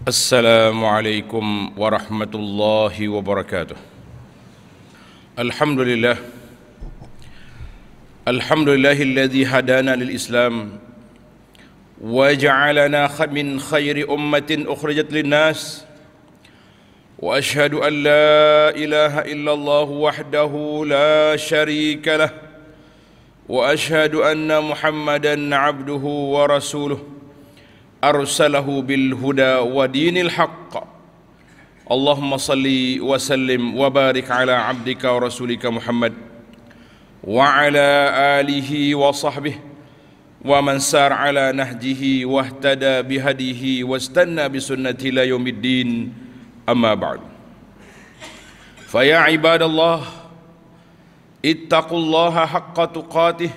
Assalamualaikum warahmatullahi wabarakatuh. Alhamdulillah. Alhamdulillahilladzi hadana lil Islam wa ja'alana min khairi ummatin ukhrijat lin nas wa ashhadu an la ilaha illallah wahdahu la syarika lah wa ashhadu anna muhammadan 'abduhu wa rasuluhu أرسله بالهدى ودين الحق اللهم صل وسلم وبارك على عبدك ورسولك محمد وعلى آله وصحبه ومن سار على نهجه واهتدى بهديه واستنى بسنته إلى يوم الدين أما بعد فيا عباد الله اتقوا الله حق تقاته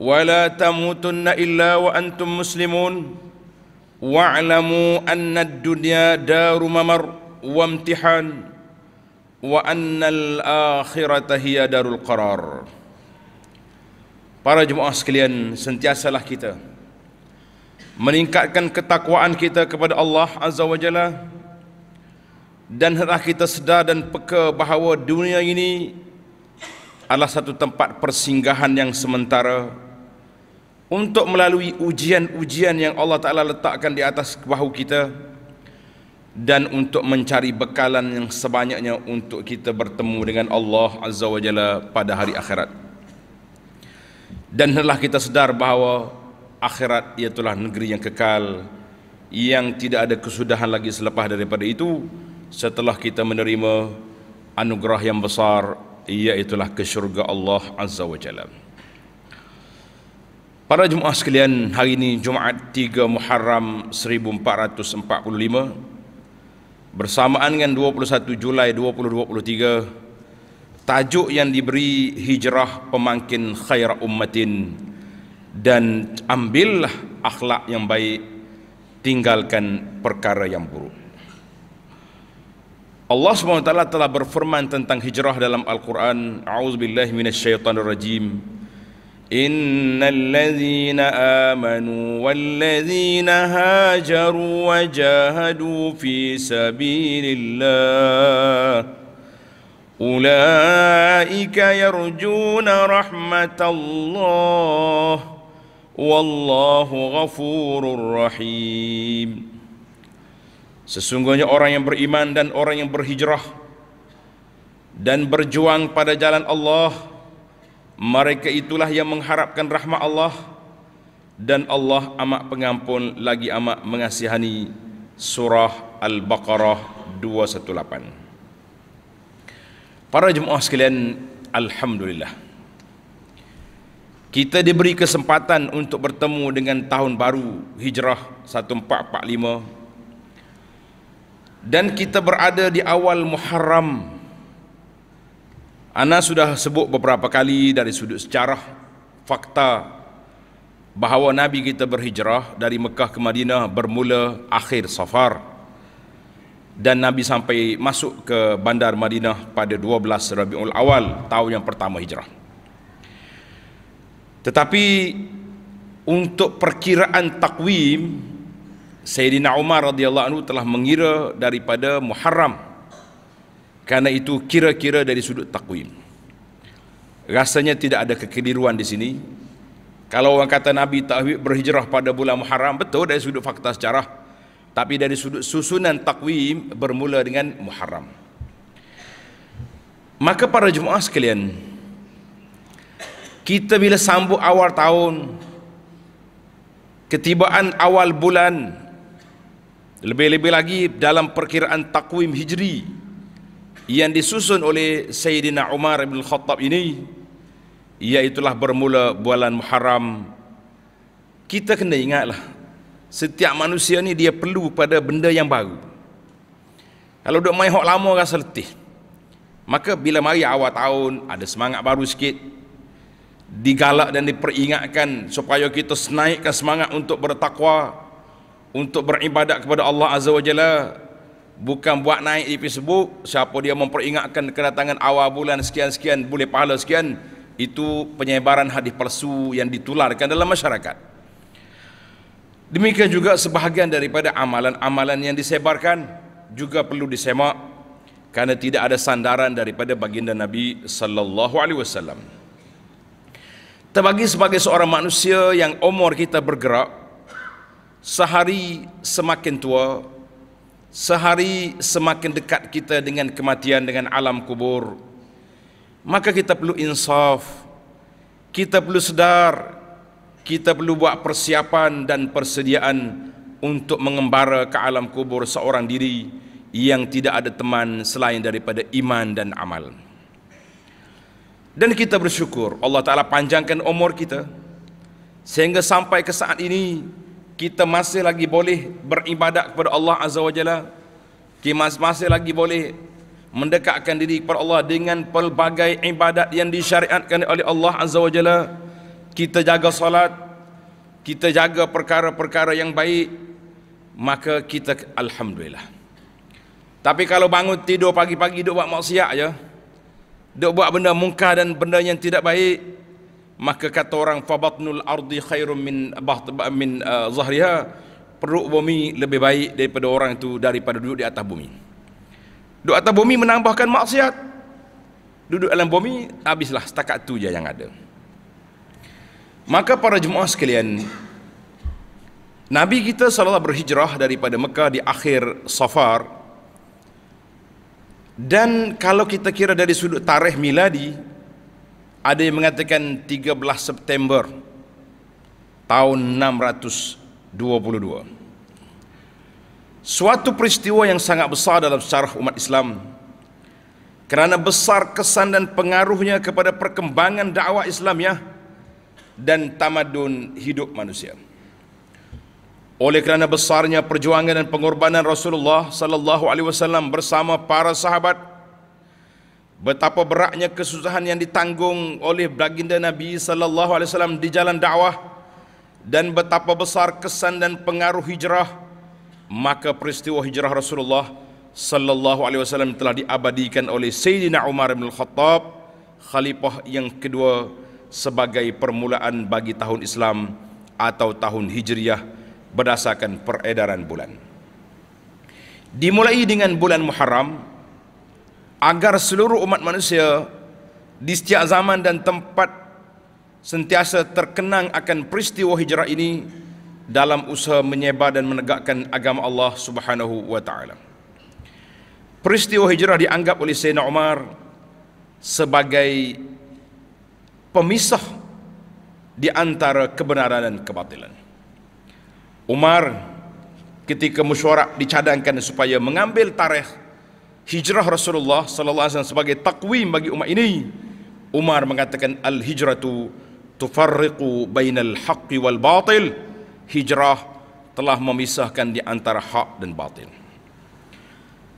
ولا تموتن إلا وأنتم مسلمون واعلموا ان الدنيا دار ممر وامتحان وان الاخره هي دار القرار Para jemaah sekalian, sentiasalah kita meningkatkan ketakwaan kita kepada Allah Azza wa Jalla dan hendak kita sedar dan peka bahawa dunia ini adalah satu tempat persinggahan yang sementara untuk melalui ujian-ujian yang Allah Ta'ala letakkan di atas bahu kita dan untuk mencari bekalan yang sebanyaknya untuk kita bertemu dengan Allah Azza wa Jalla pada hari akhirat dan telah kita sedar bahawa akhirat ialah negeri yang kekal yang tidak ada kesudahan lagi selepas daripada itu setelah kita menerima anugerah yang besar iaitulah ke syurga Allah Azza wa Jalla Para jemaah sekalian, hari ini Jumaat 3 Muharram 1445 bersamaan dengan 21 Julai 2023 tajuk yang diberi hijrah pemangkin khair ummatin dan ambillah akhlak yang baik tinggalkan perkara yang buruk. Allah SWT telah berfirman tentang hijrah dalam Al-Quran A'udzubillahiminasyaitanirrajim Al-Quran إن الذين آمنوا والذين هاجروا وجاهدوا في سبيل الله أولئك يرجون رحمة الله والله غفور رحيم Sesungguhnya orang yang beriman dan orang yang berhijrah dan berjuang pada jalan Allah mereka itulah yang mengharapkan rahmat Allah dan Allah amat pengampun lagi amat mengasihani surah Al-Baqarah 218. Para jemaah sekalian, alhamdulillah. Kita diberi kesempatan untuk bertemu dengan tahun baru Hijrah 1445 dan kita berada di awal Muharram Ana sudah sebut beberapa kali dari sudut sejarah fakta bahawa Nabi kita berhijrah dari Mekah ke Madinah bermula akhir safar dan Nabi sampai masuk ke bandar Madinah pada 12 Rabiul Awal tahun yang pertama hijrah. Tetapi untuk perkiraan takwim Sayyidina Umar radhiyallahu anhu telah mengira daripada Muharram Karena itu kira-kira dari sudut takwim. Rasanya tidak ada kekeliruan di sini. Kalau orang kata Nabi Tawhid berhijrah pada bulan Muharram, betul dari sudut fakta sejarah. Tapi dari sudut susunan takwim bermula dengan Muharram. Maka para jemaah sekalian, kita bila sambut awal tahun, ketibaan awal bulan, lebih-lebih lagi dalam perkiraan takwim hijri, yang disusun oleh Sayyidina Umar bin Khattab ini ia itulah bermula bulan Muharram kita kena ingatlah setiap manusia ni dia perlu pada benda yang baru kalau duduk main hok lama rasa letih maka bila mari awal tahun ada semangat baru sikit digalak dan diperingatkan supaya kita senaikkan semangat untuk bertakwa untuk beribadat kepada Allah Azza wa Jalla bukan buat naik di Facebook siapa dia memperingatkan kedatangan awal bulan sekian-sekian boleh pahala sekian itu penyebaran hadis palsu yang ditularkan dalam masyarakat demikian juga sebahagian daripada amalan-amalan yang disebarkan juga perlu disemak karena tidak ada sandaran daripada baginda Nabi sallallahu alaihi wasallam terbagi sebagai seorang manusia yang umur kita bergerak sehari semakin tua sehari semakin dekat kita dengan kematian dengan alam kubur maka kita perlu insaf kita perlu sedar kita perlu buat persiapan dan persediaan untuk mengembara ke alam kubur seorang diri yang tidak ada teman selain daripada iman dan amal dan kita bersyukur Allah Ta'ala panjangkan umur kita sehingga sampai ke saat ini kita masih lagi boleh beribadat kepada Allah Azza wa Jalla kita masih lagi boleh mendekatkan diri kepada Allah dengan pelbagai ibadat yang disyariatkan oleh Allah Azza wa Jalla kita jaga salat, kita jaga perkara-perkara yang baik maka kita Alhamdulillah tapi kalau bangun tidur pagi-pagi duk buat maksiat je duk buat benda mungkar dan benda yang tidak baik maka kata orang fabatnul ardi khairum min baht, min uh, zahriha perut bumi lebih baik daripada orang itu daripada duduk di atas bumi duduk atas bumi menambahkan maksiat duduk dalam bumi habislah setakat tu je yang ada maka para jemaah sekalian Nabi kita salah berhijrah daripada Mekah di akhir Safar dan kalau kita kira dari sudut tarikh miladi ada yang mengatakan 13 September tahun 622. Suatu peristiwa yang sangat besar dalam sejarah umat Islam kerana besar kesan dan pengaruhnya kepada perkembangan dakwah Islamiah dan tamadun hidup manusia. Oleh kerana besarnya perjuangan dan pengorbanan Rasulullah sallallahu alaihi wasallam bersama para sahabat betapa beratnya kesusahan yang ditanggung oleh baginda Nabi sallallahu alaihi wasallam di jalan dakwah dan betapa besar kesan dan pengaruh hijrah maka peristiwa hijrah Rasulullah sallallahu alaihi wasallam telah diabadikan oleh Sayyidina Umar bin Khattab khalifah yang kedua sebagai permulaan bagi tahun Islam atau tahun Hijriah berdasarkan peredaran bulan. Dimulai dengan bulan Muharram agar seluruh umat manusia di setiap zaman dan tempat sentiasa terkenang akan peristiwa hijrah ini dalam usaha menyebar dan menegakkan agama Allah Subhanahu wa taala. Peristiwa hijrah dianggap oleh Sayyidina Umar sebagai pemisah di antara kebenaran dan kebatilan. Umar ketika mesyuarat dicadangkan supaya mengambil tarikh hijrah Rasulullah sallallahu alaihi wasallam sebagai takwim bagi umat ini. Umar mengatakan al hijratu tufarriqu bainal haqqi wal batil. Hijrah telah memisahkan di antara hak dan batil.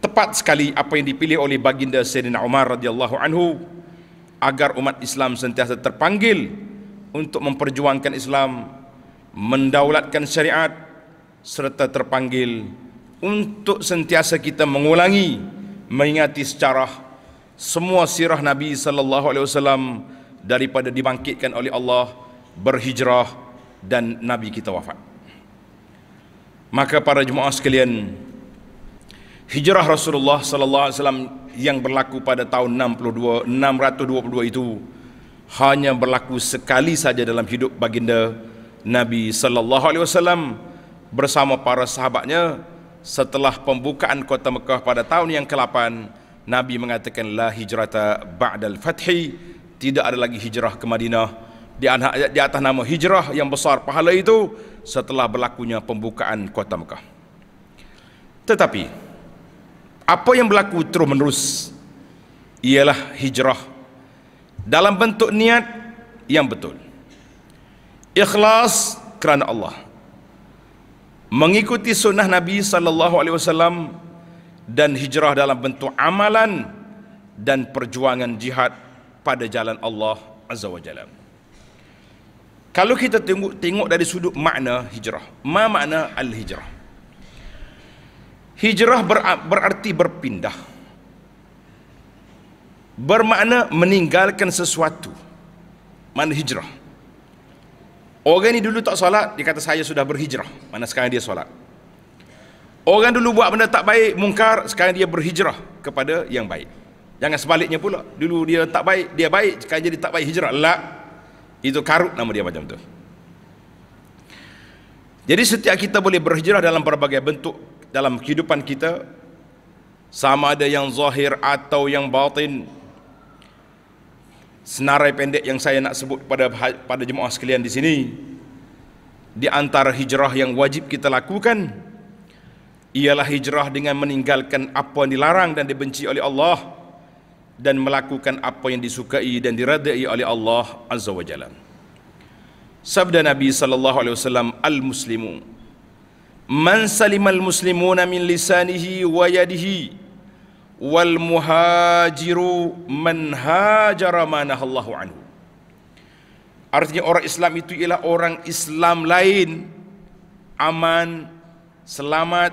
Tepat sekali apa yang dipilih oleh baginda Sayyidina Umar radhiyallahu anhu agar umat Islam sentiasa terpanggil untuk memperjuangkan Islam, mendaulatkan syariat serta terpanggil untuk sentiasa kita mengulangi mengingati sejarah semua sirah Nabi sallallahu alaihi wasallam daripada dibangkitkan oleh Allah berhijrah dan Nabi kita wafat. Maka para jemaah sekalian, hijrah Rasulullah sallallahu alaihi wasallam yang berlaku pada tahun 62 622 itu hanya berlaku sekali saja dalam hidup baginda Nabi sallallahu alaihi wasallam bersama para sahabatnya setelah pembukaan kota Mekah pada tahun yang ke-8, Nabi mengatakan la hijrata ba'dal fathi, tidak ada lagi hijrah ke Madinah di atas nama hijrah yang besar pahala itu setelah berlakunya pembukaan kota Mekah. Tetapi apa yang berlaku terus menerus ialah hijrah dalam bentuk niat yang betul. Ikhlas kerana Allah mengikuti sunnah Nabi sallallahu alaihi wasallam dan hijrah dalam bentuk amalan dan perjuangan jihad pada jalan Allah azza wajalla. Kalau kita tengok tengok dari sudut makna hijrah, ma makna al hijrah? Hijrah berarti berpindah. Bermakna meninggalkan sesuatu. Mana hijrah? Orang ni dulu tak solat, dia kata saya sudah berhijrah. Mana sekarang dia solat. Orang dulu buat benda tak baik, mungkar, sekarang dia berhijrah kepada yang baik. Jangan sebaliknya pula. Dulu dia tak baik, dia baik, sekarang jadi tak baik hijrah. Lah. Itu karut nama dia macam tu. Jadi setiap kita boleh berhijrah dalam berbagai bentuk dalam kehidupan kita sama ada yang zahir atau yang batin senarai pendek yang saya nak sebut pada ha- pada jemaah sekalian di sini di antara hijrah yang wajib kita lakukan ialah hijrah dengan meninggalkan apa yang dilarang dan dibenci oleh Allah dan melakukan apa yang disukai dan diradai oleh Allah Azza wa Jalla. Sabda Nabi sallallahu alaihi wasallam al-muslimu man salimal muslimuna min lisanihi wa yadihi wal muhajiru man hajara manahallahu anhu artinya orang Islam itu ialah orang Islam lain aman selamat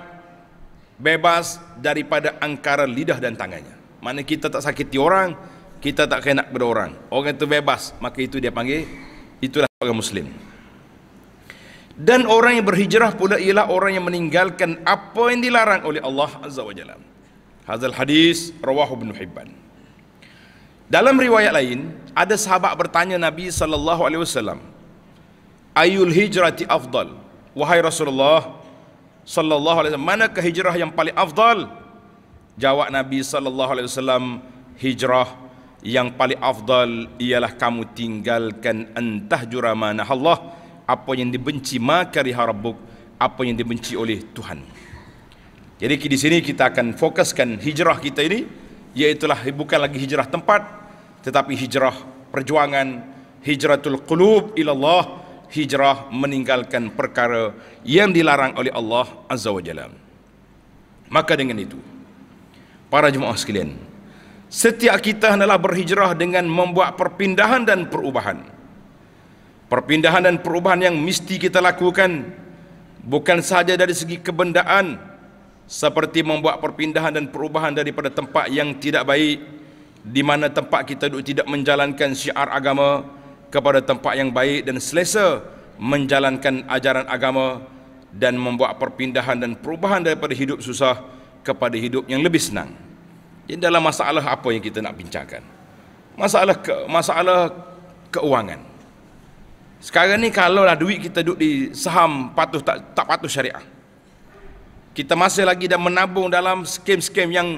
bebas daripada angkara lidah dan tangannya mana kita tak sakiti orang kita tak kena pada orang orang itu bebas maka itu dia panggil itulah orang muslim dan orang yang berhijrah pula ialah orang yang meninggalkan apa yang dilarang oleh Allah Azza Wajalla. Hazal hadis rawahu bin Hibban. Dalam riwayat lain, ada sahabat bertanya Nabi sallallahu alaihi wasallam, "Ayul hijrati afdal?" Wahai Rasulullah sallallahu alaihi wasallam, mana kehijrah yang paling afdal? Jawab Nabi sallallahu alaihi wasallam, "Hijrah yang paling afdal ialah kamu tinggalkan entah jurama Allah apa yang dibenci makari harabuk apa yang dibenci oleh Tuhan. Jadi di sini kita akan fokuskan hijrah kita ini Iaitulah bukan lagi hijrah tempat Tetapi hijrah perjuangan Hijratul qulub ilallah Hijrah meninggalkan perkara yang dilarang oleh Allah Azza wa Jalla Maka dengan itu Para jemaah sekalian Setiap kita hendaklah berhijrah dengan membuat perpindahan dan perubahan Perpindahan dan perubahan yang mesti kita lakukan Bukan sahaja dari segi kebendaan seperti membuat perpindahan dan perubahan daripada tempat yang tidak baik di mana tempat kita duduk tidak menjalankan syiar agama kepada tempat yang baik dan selesa menjalankan ajaran agama dan membuat perpindahan dan perubahan daripada hidup susah kepada hidup yang lebih senang. Jadi dalam masalah apa yang kita nak bincangkan? Masalah ke, masalah keuangan. Sekarang ni kalau lah duit kita duduk di saham patuh tak tak patuh syariah kita masih lagi dan menabung dalam skim-skim yang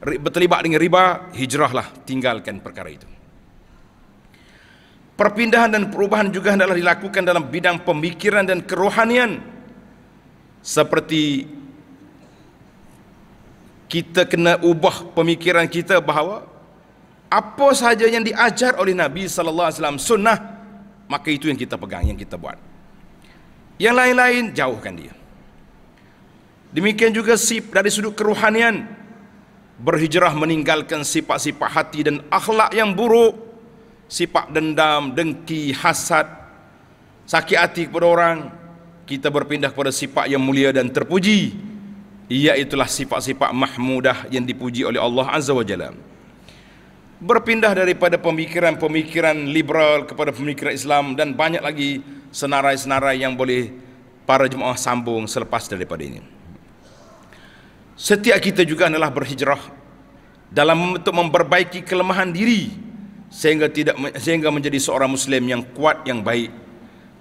berterlibat dengan riba, hijrahlah, tinggalkan perkara itu. Perpindahan dan perubahan juga adalah dilakukan dalam bidang pemikiran dan kerohanian. Seperti kita kena ubah pemikiran kita bahawa apa sahaja yang diajar oleh Nabi sallallahu alaihi wasallam sunnah maka itu yang kita pegang yang kita buat. Yang lain-lain jauhkan dia. Demikian juga sip dari sudut keruhanian Berhijrah meninggalkan sifat-sifat hati dan akhlak yang buruk Sifat dendam, dengki, hasad Sakit hati kepada orang Kita berpindah kepada sifat yang mulia dan terpuji Ia itulah sifat-sifat mahmudah yang dipuji oleh Allah Azza wa Jalla Berpindah daripada pemikiran-pemikiran liberal kepada pemikiran Islam Dan banyak lagi senarai-senarai yang boleh para jemaah sambung selepas daripada ini Setiap kita juga adalah berhijrah dalam untuk memperbaiki kelemahan diri sehingga tidak sehingga menjadi seorang muslim yang kuat yang baik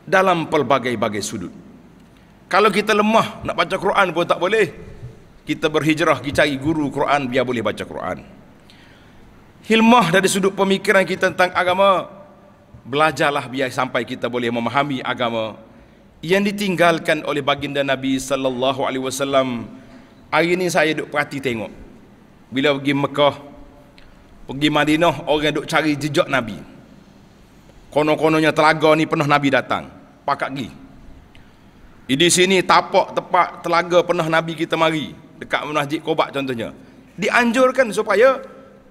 dalam pelbagai-bagai sudut. Kalau kita lemah nak baca Quran pun tak boleh. Kita berhijrah kita cari guru Quran biar boleh baca Quran. Hilmah dari sudut pemikiran kita tentang agama belajarlah biar sampai kita boleh memahami agama yang ditinggalkan oleh baginda Nabi sallallahu alaihi wasallam. Hari ni saya duk perhati tengok. Bila pergi Mekah, pergi Madinah, orang duk cari jejak Nabi. konon kononya telaga ni pernah Nabi datang. pakak gi. Di sini tapak tempat telaga pernah Nabi kita mari. Dekat Masjid Kobak contohnya. Dianjurkan supaya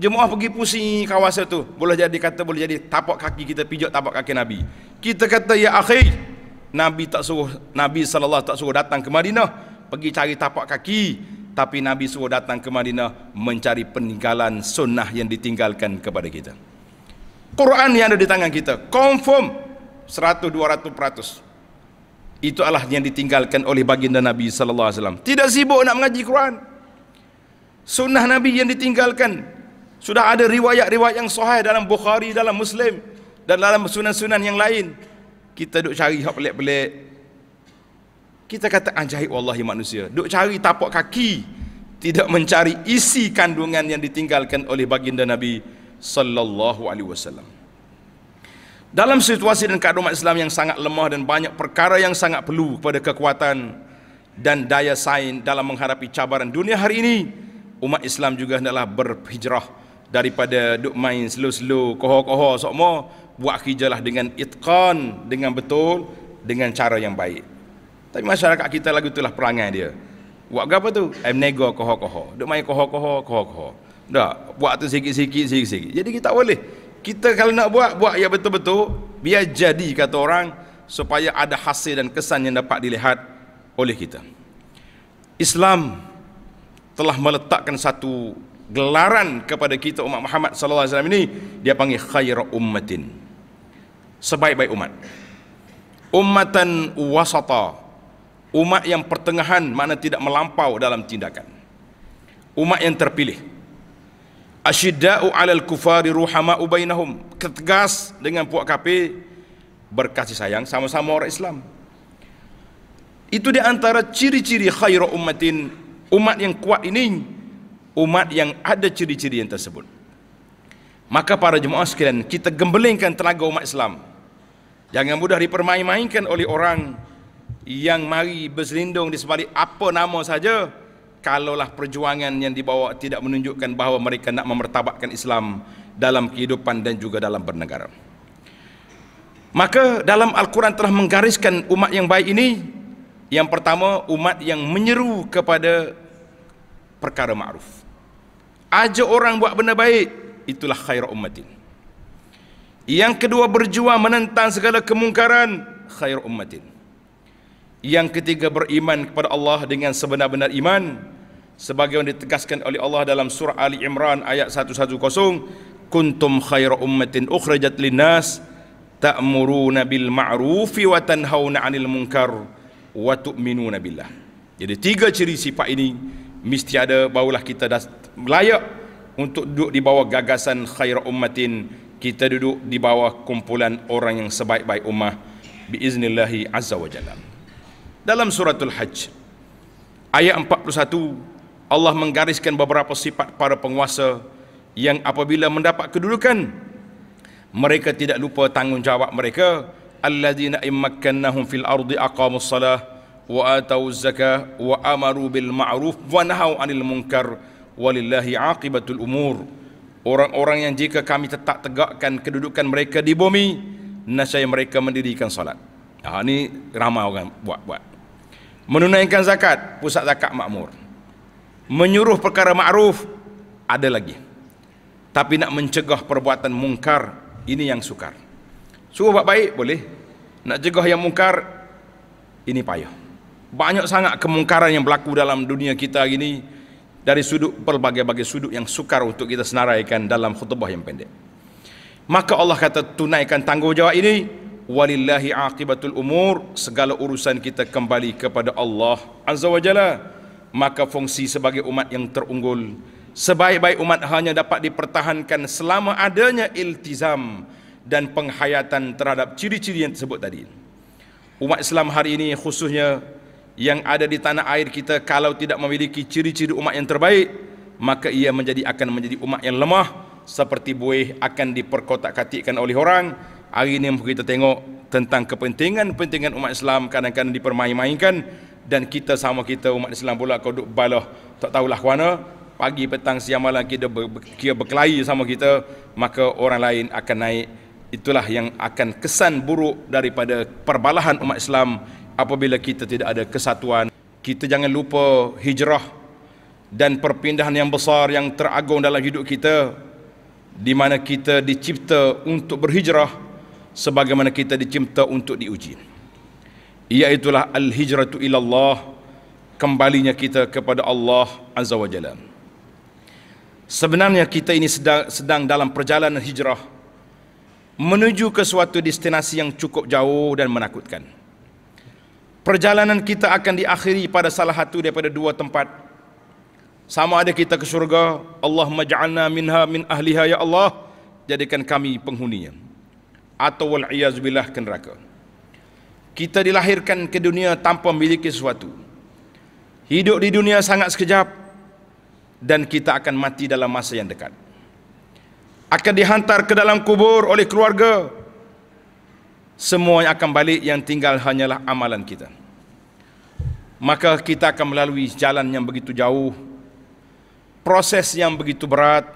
jemaah pergi pusi kawasan tu. Boleh jadi kata boleh jadi tapak kaki kita pijak tapak kaki Nabi. Kita kata ya akhir. Nabi tak suruh, Nabi SAW tak suruh datang ke Madinah pergi cari tapak kaki tapi Nabi suruh datang ke Madinah mencari peninggalan sunnah yang ditinggalkan kepada kita Quran yang ada di tangan kita confirm 100-200% itu adalah yang ditinggalkan oleh baginda Nabi SAW tidak sibuk nak mengaji Quran sunnah Nabi yang ditinggalkan sudah ada riwayat-riwayat yang sahih dalam Bukhari, dalam Muslim dan dalam sunan-sunan yang lain kita duk cari hak pelik-pelik kita kata ajaib ah, wallahi manusia. Duk cari tapak kaki. Tidak mencari isi kandungan yang ditinggalkan oleh baginda Nabi sallallahu alaihi wasallam. Dalam situasi dan keadaan umat Islam yang sangat lemah dan banyak perkara yang sangat perlu kepada kekuatan dan daya saing dalam menghadapi cabaran dunia hari ini, umat Islam juga hendaklah berhijrah daripada duk main slow-slow, koho-koho sokmo, buat hijrah dengan itqan, dengan betul, dengan cara yang baik. Tapi masyarakat kita lagu itulah perangai dia. Buat apa tu? Em nego koho-koho. Dok main koho-koho, koho-koho. Dak, buat tu sikit-sikit, sikit-sikit. Jadi kita boleh. Kita kalau nak buat, buat yang betul-betul biar jadi kata orang supaya ada hasil dan kesan yang dapat dilihat oleh kita. Islam telah meletakkan satu gelaran kepada kita umat Muhammad sallallahu alaihi wasallam ini dia panggil khairu ummatin sebaik-baik umat ummatan wasata umat yang pertengahan mana tidak melampau dalam tindakan umat yang terpilih asyidda'u alal kufari ruhama'u bainahum ketegas dengan puak kapi berkasih sayang sama-sama orang Islam itu di antara ciri-ciri khaira umatin umat yang kuat ini umat yang ada ciri-ciri yang tersebut maka para jemaah sekalian kita gembelingkan tenaga umat Islam jangan mudah dipermain-mainkan oleh orang yang mari berselindung di sebalik apa nama saja kalaulah perjuangan yang dibawa tidak menunjukkan bahawa mereka nak memertabatkan Islam dalam kehidupan dan juga dalam bernegara maka dalam Al-Quran telah menggariskan umat yang baik ini yang pertama umat yang menyeru kepada perkara ma'ruf aja orang buat benda baik itulah khairah ummatin yang kedua berjuang menentang segala kemungkaran khairah ummatin yang ketiga beriman kepada Allah dengan sebenar-benar iman sebagai yang ditegaskan oleh Allah dalam surah Ali Imran ayat 110 kuntum khaira ummatin ukhrijat linnas ta'muruna bil ma'rufi wa tanhauna 'anil munkar wa tu'minuna billah. Jadi tiga ciri sifat ini mesti ada barulah kita dah layak untuk duduk di bawah gagasan khaira ummatin kita duduk di bawah kumpulan orang yang sebaik-baik ummah bi iznillah azza wa jalla dalam suratul hajj ayat 41 Allah menggariskan beberapa sifat para penguasa yang apabila mendapat kedudukan mereka tidak lupa tanggungjawab mereka alladzina immakkannahum fil ardi aqamus salah wa atau zakah wa amaru bil ma'ruf wa nahau anil munkar walillahi aqibatul umur orang-orang yang jika kami tetap tegakkan kedudukan mereka di bumi nasyai mereka mendirikan salat ha, ini ramai orang buat-buat menunaikan zakat pusat zakat makmur menyuruh perkara ma'ruf ada lagi tapi nak mencegah perbuatan mungkar ini yang sukar suruh buat baik boleh nak cegah yang mungkar ini payah banyak sangat kemungkaran yang berlaku dalam dunia kita hari ini dari sudut pelbagai-bagai sudut yang sukar untuk kita senaraikan dalam khutbah yang pendek maka Allah kata tunaikan tanggungjawab ini walillahi aqibatul umur segala urusan kita kembali kepada Allah azza wajalla maka fungsi sebagai umat yang terunggul sebaik-baik umat hanya dapat dipertahankan selama adanya iltizam dan penghayatan terhadap ciri-ciri yang tersebut tadi umat Islam hari ini khususnya yang ada di tanah air kita kalau tidak memiliki ciri-ciri umat yang terbaik maka ia menjadi akan menjadi umat yang lemah seperti buih akan diperkotak-katikkan oleh orang Hari ini kita tengok tentang kepentingan-kepentingan umat Islam kadang-kadang dipermain-mainkan dan kita sama kita umat Islam pula kau duk balah tak tahulah kemana pagi petang siang malam kita ber, kira berkelahi sama kita maka orang lain akan naik itulah yang akan kesan buruk daripada perbalahan umat Islam apabila kita tidak ada kesatuan kita jangan lupa hijrah dan perpindahan yang besar yang teragung dalam hidup kita di mana kita dicipta untuk berhijrah sebagaimana kita dicipta untuk diuji iaitulah al-hijratu ilallah kembalinya kita kepada Allah Azza wa sebenarnya kita ini sedang, sedang dalam perjalanan hijrah menuju ke suatu destinasi yang cukup jauh dan menakutkan perjalanan kita akan diakhiri pada salah satu daripada dua tempat sama ada kita ke syurga Allah maja'alna minha min ahliha ya Allah jadikan kami penghuninya atau wal iazbillah ke neraka kita dilahirkan ke dunia tanpa memiliki sesuatu hidup di dunia sangat sekejap dan kita akan mati dalam masa yang dekat akan dihantar ke dalam kubur oleh keluarga semua yang akan balik yang tinggal hanyalah amalan kita maka kita akan melalui jalan yang begitu jauh proses yang begitu berat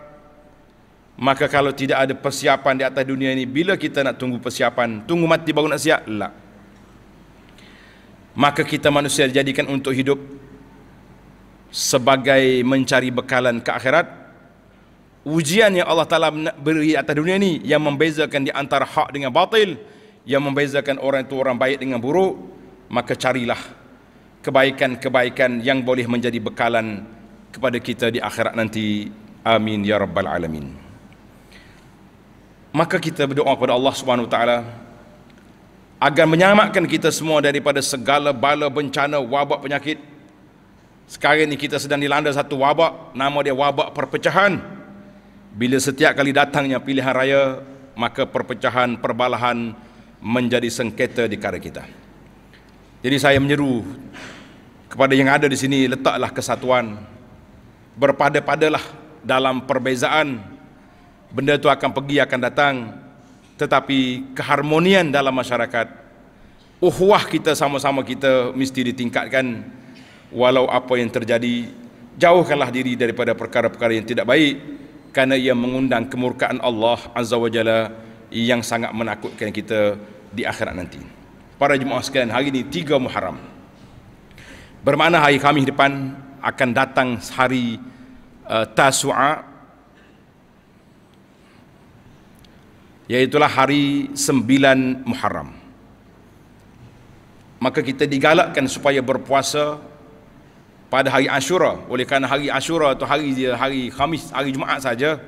Maka kalau tidak ada persiapan di atas dunia ini Bila kita nak tunggu persiapan Tunggu mati baru nak siap Lah Maka kita manusia dijadikan untuk hidup Sebagai mencari bekalan ke akhirat Ujian yang Allah Ta'ala beri atas dunia ini Yang membezakan di antara hak dengan batil Yang membezakan orang itu orang baik dengan buruk Maka carilah Kebaikan-kebaikan yang boleh menjadi bekalan Kepada kita di akhirat nanti Amin Ya Rabbal Alamin maka kita berdoa kepada Allah Subhanahu taala agar menyelamatkan kita semua daripada segala bala bencana wabak penyakit sekarang ini kita sedang dilanda satu wabak nama dia wabak perpecahan bila setiap kali datangnya pilihan raya maka perpecahan perbalahan menjadi sengketa di kara kita jadi saya menyeru kepada yang ada di sini letaklah kesatuan berpada-padalah dalam perbezaan benda itu akan pergi akan datang tetapi keharmonian dalam masyarakat uhwah kita sama-sama kita mesti ditingkatkan walau apa yang terjadi jauhkanlah diri daripada perkara-perkara yang tidak baik kerana ia mengundang kemurkaan Allah Azza wa Jalla yang sangat menakutkan kita di akhirat nanti para jemaah sekalian hari ini tiga Muharram bermakna hari kami depan akan datang hari uh, Tasu'a Iaitulah hari sembilan Muharram Maka kita digalakkan supaya berpuasa Pada hari Ashura Oleh kerana hari Ashura atau hari dia Hari Khamis, hari Jumaat saja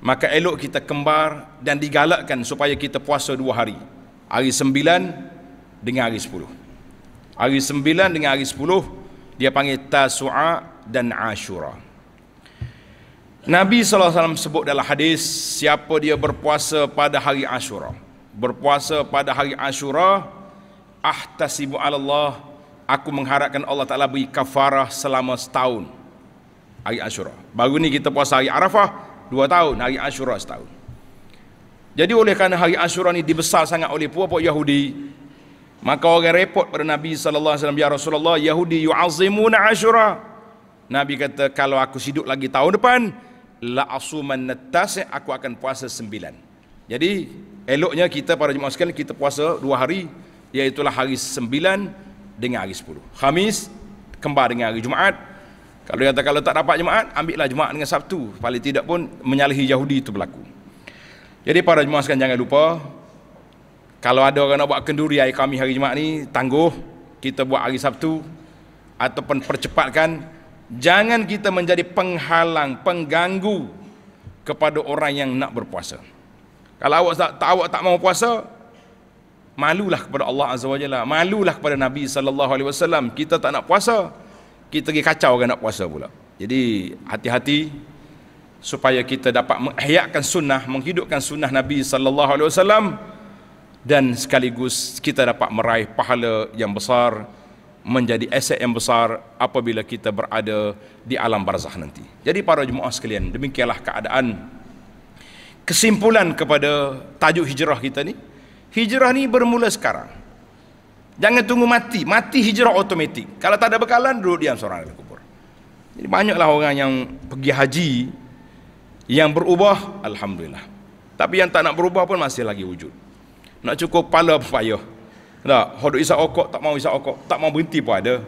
Maka elok kita kembar Dan digalakkan supaya kita puasa dua hari Hari sembilan dengan hari sepuluh Hari sembilan dengan hari sepuluh Dia panggil Tasu'a dan Ashura Nabi SAW sebut dalam hadis siapa dia berpuasa pada hari Ashura. Berpuasa pada hari Ashura, ahtasibu Allah, aku mengharapkan Allah Ta'ala beri kafarah selama setahun. Hari Ashura. Baru ni kita puasa hari Arafah, dua tahun. Hari Ashura setahun. Jadi oleh kerana hari Ashura ni dibesar sangat oleh puak-puak Yahudi, maka orang repot pada Nabi SAW, Ya Rasulullah, Yahudi yu'azimuna Ashura. Nabi kata kalau aku hidup lagi tahun depan la asuman natas eh, aku akan puasa sembilan. Jadi eloknya kita para jemaah sekalian kita puasa dua hari iaitu hari sembilan dengan hari sepuluh. Khamis kembar dengan hari Jumaat. Kalau kata kalau tak dapat Jumaat, lah Jumaat dengan Sabtu. Paling tidak pun menyalahi Yahudi itu berlaku. Jadi para jemaah sekalian jangan lupa kalau ada orang nak buat kenduri hari kami hari Jumaat ni tangguh kita buat hari Sabtu ataupun percepatkan Jangan kita menjadi penghalang, pengganggu kepada orang yang nak berpuasa. Kalau awak tak tahu, awak tak mau puasa, malulah kepada Allah Azza wa Jalla, malulah kepada Nabi sallallahu alaihi wasallam. Kita tak nak puasa, kita pergi kacau orang nak puasa pula. Jadi hati-hati supaya kita dapat menghayatkan sunnah, menghidupkan sunnah Nabi sallallahu alaihi wasallam dan sekaligus kita dapat meraih pahala yang besar menjadi aset yang besar apabila kita berada di alam barzah nanti. Jadi para jemaah sekalian, demikianlah keadaan kesimpulan kepada tajuk hijrah kita ni. Hijrah ni bermula sekarang. Jangan tunggu mati, mati hijrah otomatik. Kalau tak ada bekalan, duduk diam seorang dalam kubur. Jadi banyaklah orang yang pergi haji yang berubah, alhamdulillah. Tapi yang tak nak berubah pun masih lagi wujud. Nak cukup pala payah. Tak, hodok isap okok, tak mau isap okok. Tak mau berhenti pun ada.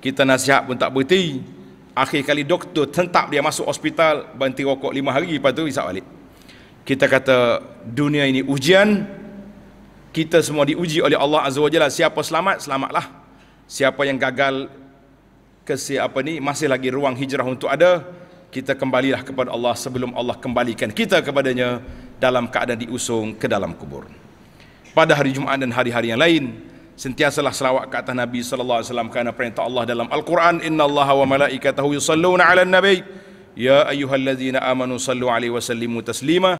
Kita nasihat pun tak berhenti. Akhir kali doktor tentap dia masuk hospital, berhenti okok lima hari, lepas tu isap balik. Kita kata, dunia ini ujian. Kita semua diuji oleh Allah Azza wa Jalla. Siapa selamat, selamatlah. Siapa yang gagal, kesi apa ni masih lagi ruang hijrah untuk ada kita kembalilah kepada Allah sebelum Allah kembalikan kita kepadanya dalam keadaan diusung ke dalam kubur pada hari Jumaat dan hari-hari yang lain sentiasalah selawat ke atas Nabi sallallahu alaihi wasallam kerana perintah Allah dalam Al-Quran innallaha wa malaikatahu yusalluna 'alan nabi ya ayyuhallazina amanu sallu 'alaihi wa sallimu taslima